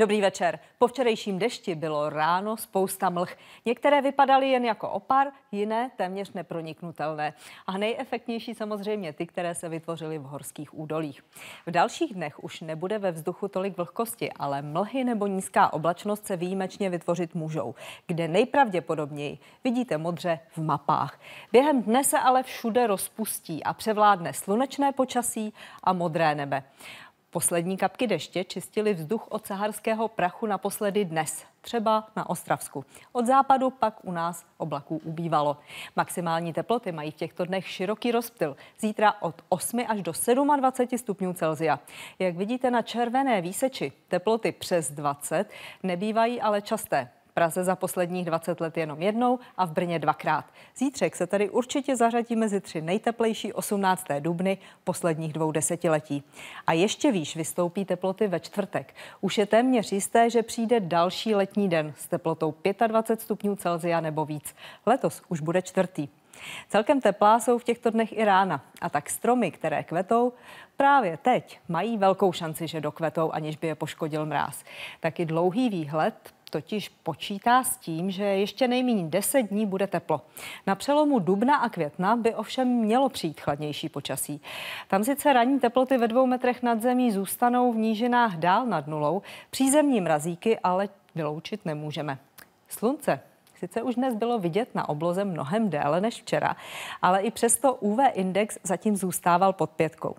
Dobrý večer. Po včerejším dešti bylo ráno spousta mlh. Některé vypadaly jen jako opar, jiné téměř neproniknutelné. A nejefektnější samozřejmě ty, které se vytvořily v horských údolích. V dalších dnech už nebude ve vzduchu tolik vlhkosti, ale mlhy nebo nízká oblačnost se výjimečně vytvořit můžou, kde nejpravděpodobněji vidíte modře v mapách. Během dne se ale všude rozpustí a převládne slunečné počasí a modré nebe. Poslední kapky deště čistily vzduch od saharského prachu naposledy dnes, třeba na Ostravsku. Od západu pak u nás oblaků ubývalo. Maximální teploty mají v těchto dnech široký rozptyl. Zítra od 8 až do 27 stupňů Celzia. Jak vidíte na červené výseči, teploty přes 20 nebývají ale časté. Praze za posledních 20 let jenom jednou a v Brně dvakrát. Zítřek se tady určitě zařadí mezi tři nejteplejší 18. dubny posledních dvou desetiletí. A ještě výš vystoupí teploty ve čtvrtek. Už je téměř jisté, že přijde další letní den s teplotou 25 stupňů Celzia nebo víc. Letos už bude čtvrtý. Celkem teplá jsou v těchto dnech i rána a tak stromy, které kvetou, právě teď mají velkou šanci, že dokvetou, aniž by je poškodil mráz. Taky dlouhý výhled totiž počítá s tím, že ještě nejméně 10 dní bude teplo. Na přelomu dubna a května by ovšem mělo přijít chladnější počasí. Tam sice ranní teploty ve dvou metrech nad zemí zůstanou v nížinách dál nad nulou, přízemní mrazíky ale vyloučit nemůžeme. Slunce Sice už dnes bylo vidět na obloze mnohem déle než včera, ale i přesto UV index zatím zůstával pod pětkou.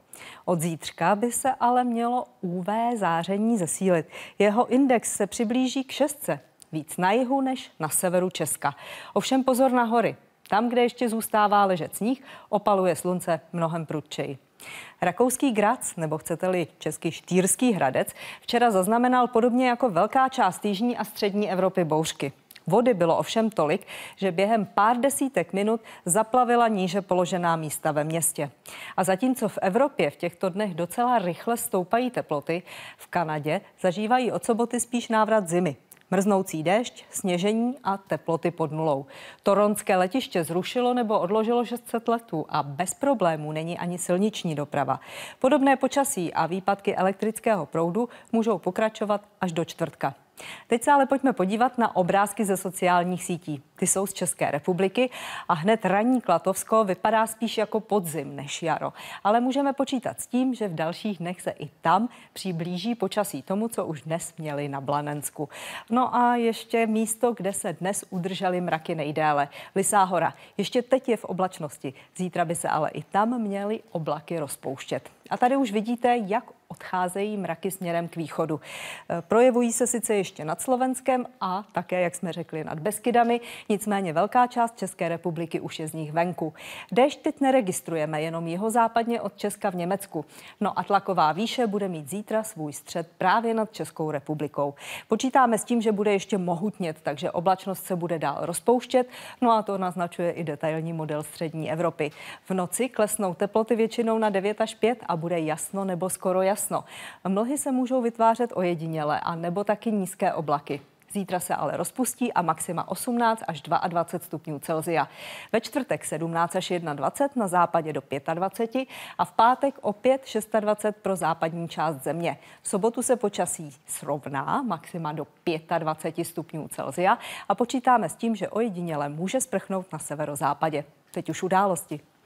Od zítřka by se ale mělo UV záření zesílit. Jeho index se přiblíží k šestce, víc na jihu než na severu Česka. Ovšem pozor na hory. Tam, kde ještě zůstává ležet sníh, opaluje slunce mnohem prudčeji. Rakouský Grac, nebo chcete-li český Štýrský Hradec, včera zaznamenal podobně jako velká část jižní a střední Evropy bouřky. Vody bylo ovšem tolik, že během pár desítek minut zaplavila níže položená místa ve městě. A zatímco v Evropě v těchto dnech docela rychle stoupají teploty, v Kanadě zažívají od soboty spíš návrat zimy. Mrznoucí déšť, sněžení a teploty pod nulou. Toronské letiště zrušilo nebo odložilo 600 letů a bez problémů není ani silniční doprava. Podobné počasí a výpadky elektrického proudu můžou pokračovat až do čtvrtka. Teď se ale pojďme podívat na obrázky ze sociálních sítí. Ty jsou z České republiky a hned ranní Klatovsko vypadá spíš jako podzim než jaro. Ale můžeme počítat s tím, že v dalších dnech se i tam přiblíží počasí tomu, co už dnes měli na Blanensku. No a ještě místo, kde se dnes udržely mraky nejdéle. Lisá hora. Ještě teď je v oblačnosti. Zítra by se ale i tam měly oblaky rozpouštět. A tady už vidíte, jak odcházejí mraky směrem k východu. E, projevují se sice ještě nad Slovenskem a také, jak jsme řekli, nad Beskydami. Nicméně velká část České republiky už je z nich venku. Dešť teď neregistrujeme, jenom jeho západně od Česka v Německu. No a tlaková výše bude mít zítra svůj střed právě nad Českou republikou. Počítáme s tím, že bude ještě mohutnět, takže oblačnost se bude dál rozpouštět, no a to naznačuje i detailní model střední Evropy. V noci klesnou teploty většinou na 9 až 5 a bude jasno nebo skoro jasno. Mlhy se můžou vytvářet ojediněle a nebo taky nízké oblaky. Zítra se ale rozpustí a maxima 18 až 22 stupňů Celzia. Ve čtvrtek 17 až 21, na západě do 25 a v pátek opět 26 pro západní část země. V sobotu se počasí srovná, maxima do 25 stupňů Celzia a počítáme s tím, že ojediněle může sprchnout na severozápadě. Teď už události.